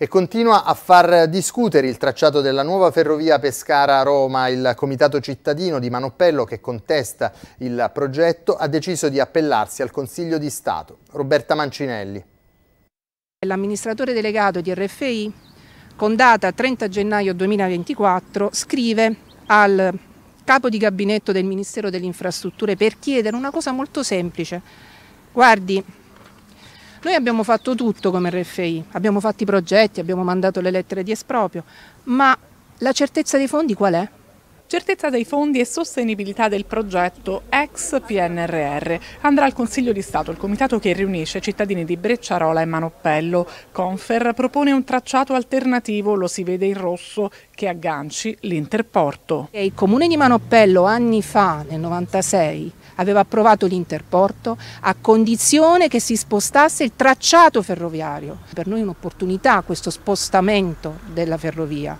e continua a far discutere il tracciato della nuova ferrovia Pescara-Roma. Il comitato cittadino di Manoppello, che contesta il progetto, ha deciso di appellarsi al Consiglio di Stato. Roberta Mancinelli. L'amministratore delegato di RFI, con data 30 gennaio 2024, scrive al capo di gabinetto del Ministero delle Infrastrutture per chiedere una cosa molto semplice. Guardi, noi abbiamo fatto tutto come RFI, abbiamo fatto i progetti, abbiamo mandato le lettere di esproprio, ma la certezza dei fondi qual è? Certezza dei fondi e sostenibilità del progetto ex PNRR. Andrà al Consiglio di Stato, il comitato che riunisce cittadini di Brecciarola e Manoppello. Confer propone un tracciato alternativo, lo si vede in rosso, che agganci l'interporto. Il comune di Manoppello anni fa, nel 96, aveva approvato l'interporto a condizione che si spostasse il tracciato ferroviario. Per noi è un'opportunità questo spostamento della ferrovia.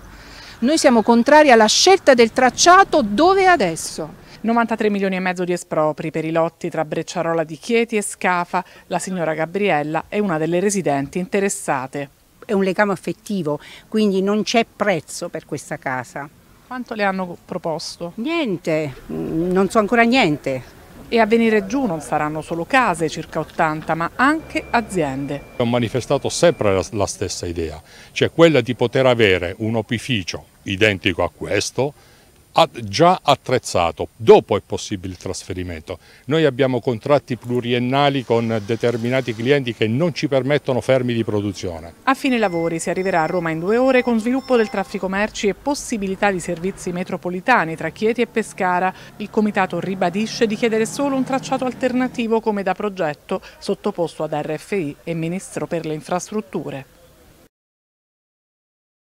Noi siamo contrari alla scelta del tracciato dove adesso. 93 milioni e mezzo di espropri per i lotti tra Brecciarola di Chieti e Scafa. La signora Gabriella è una delle residenti interessate. È un legame affettivo, quindi non c'è prezzo per questa casa. Quanto le hanno proposto? Niente, mm, non so ancora niente. E a venire giù non saranno solo case, circa 80, ma anche aziende. Ho manifestato sempre la stessa idea, cioè quella di poter avere un opificio identico a questo, già attrezzato, dopo è possibile il trasferimento. Noi abbiamo contratti pluriennali con determinati clienti che non ci permettono fermi di produzione. A fine lavori si arriverà a Roma in due ore con sviluppo del traffico merci e possibilità di servizi metropolitani tra Chieti e Pescara. Il Comitato ribadisce di chiedere solo un tracciato alternativo come da progetto sottoposto ad RFI e Ministro per le Infrastrutture.